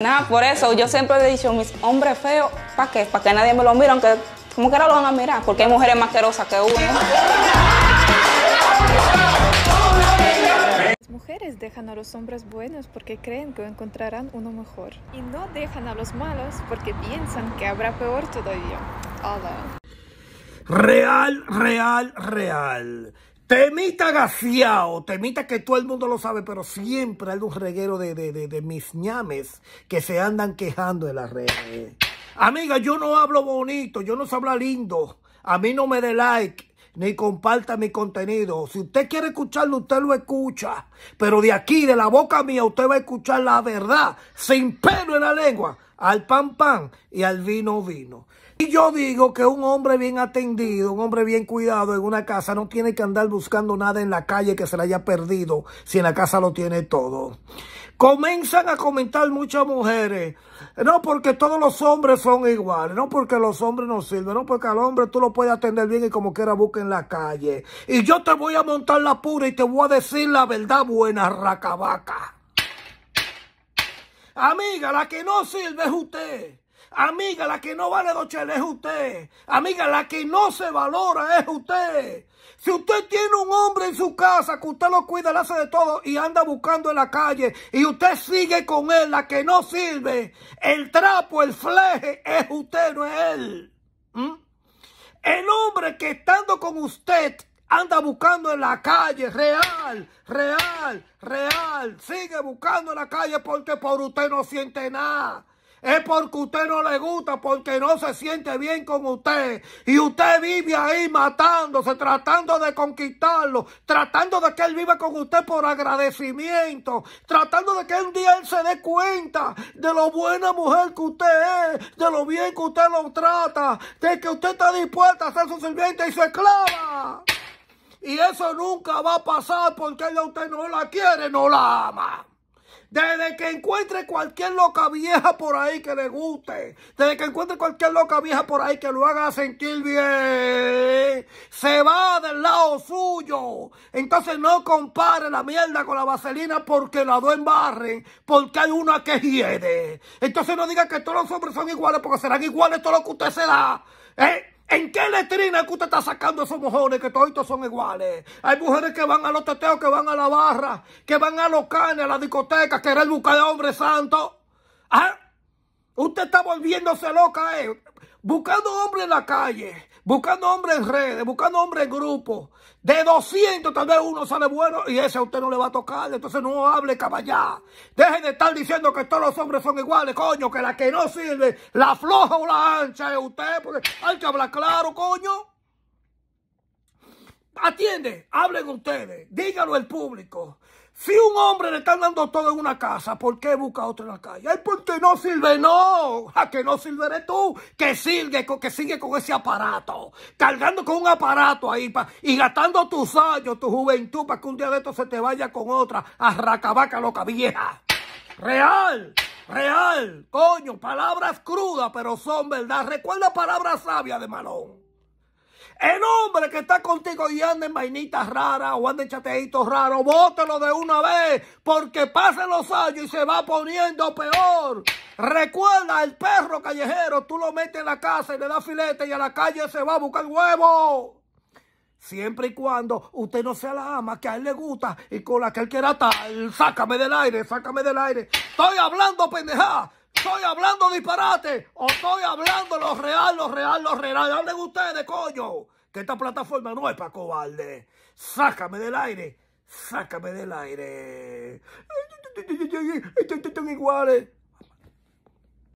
Nada, por eso yo siempre he dicho, mis hombres feos, ¿para qué? Para que nadie me lo mire, aunque como que no lo van a mirar, porque hay mujeres más querosas que uno. Las mujeres dejan a los hombres buenos porque creen que encontrarán uno mejor. Y no dejan a los malos porque piensan que habrá peor todavía. Hola. Real, real, real. Temita gaseado, temita que todo el mundo lo sabe, pero siempre hay un reguero de, mis ñames que se andan quejando de las redes. Amiga, yo no hablo bonito, yo no se lindo. A mí no me dé like ni comparta mi contenido. Si usted quiere escucharlo, usted lo escucha. Pero de aquí, de la boca mía, usted va a escuchar la verdad, sin pelo en la lengua al pan pan y al vino vino. Y yo digo que un hombre bien atendido, un hombre bien cuidado en una casa no tiene que andar buscando nada en la calle que se le haya perdido si en la casa lo tiene todo. Comienzan a comentar muchas mujeres, no porque todos los hombres son iguales, no porque los hombres no sirven, no porque al hombre tú lo puedes atender bien y como quiera busque en la calle. Y yo te voy a montar la pura y te voy a decir la verdad buena, racabaca. Amiga, la que no sirve es usted. Amiga, la que no vale dochel es usted. Amiga, la que no se valora es usted. Si usted tiene un hombre en su casa que usted lo cuida, le hace de todo y anda buscando en la calle y usted sigue con él, la que no sirve, el trapo, el fleje es usted, no es él. ¿Mm? El hombre que estando con usted Anda buscando en la calle, real, real, real. Sigue buscando en la calle porque por usted no siente nada. Es porque usted no le gusta, porque no se siente bien con usted. Y usted vive ahí matándose, tratando de conquistarlo, tratando de que él viva con usted por agradecimiento, tratando de que un día él se dé cuenta de lo buena mujer que usted es, de lo bien que usted lo trata, de que usted está dispuesta a ser su sirviente y su esclava. Y eso nunca va a pasar porque ella usted no la quiere, no la ama. Desde que encuentre cualquier loca vieja por ahí que le guste, desde que encuentre cualquier loca vieja por ahí que lo haga sentir bien, se va del lado suyo. Entonces no compare la mierda con la vaselina porque la dos embarren, porque hay una que hiede. Entonces no diga que todos los hombres son iguales porque serán iguales todo lo que usted se da. ¿eh? ¿En qué letrina que usted está sacando esos mojones que todos son iguales? Hay mujeres que van a los teteos, que van a la barra, que van a los canes, a la discoteca, que querer buscar hombre santo. ¿Ah? Usted está volviéndose loca, eh, Buscando hombre en la calle buscando hombres en redes, buscando hombres en grupos. De 200 tal vez uno sale bueno y ese a usted no le va a tocar. Entonces no hable caballá. Dejen de estar diciendo que todos los hombres son iguales, coño, que la que no sirve, la floja o la ancha es usted, porque hay que hablar claro, coño. Atiende, hablen ustedes, díganlo el público. Si un hombre le están dando todo en una casa, ¿por qué busca otro en la calle? Ay, porque no sirve, no. A que no sirve tú, que sigue, que sigue con ese aparato, cargando con un aparato ahí pa, y gastando tus años, tu juventud, para que un día de esto se te vaya con otra arracabaca loca vieja. Real, real, coño, palabras crudas, pero son verdad. Recuerda palabras sabias de Malón que está contigo y anda en vainitas raras o anda en chateitos raros, bótelo de una vez porque pasen los años y se va poniendo peor. Recuerda, el perro callejero, tú lo metes en la casa y le das filete y a la calle se va a buscar huevo. Siempre y cuando usted no sea la ama que a él le gusta y con la que él quiera estar sácame del aire, sácame del aire. Estoy hablando pendeja, Estoy hablando disparate o estoy hablando lo real, lo real, lo real. Hablen ustedes, coño esta plataforma no es para cobarde. Sácame del aire, sácame del aire. Están iguales.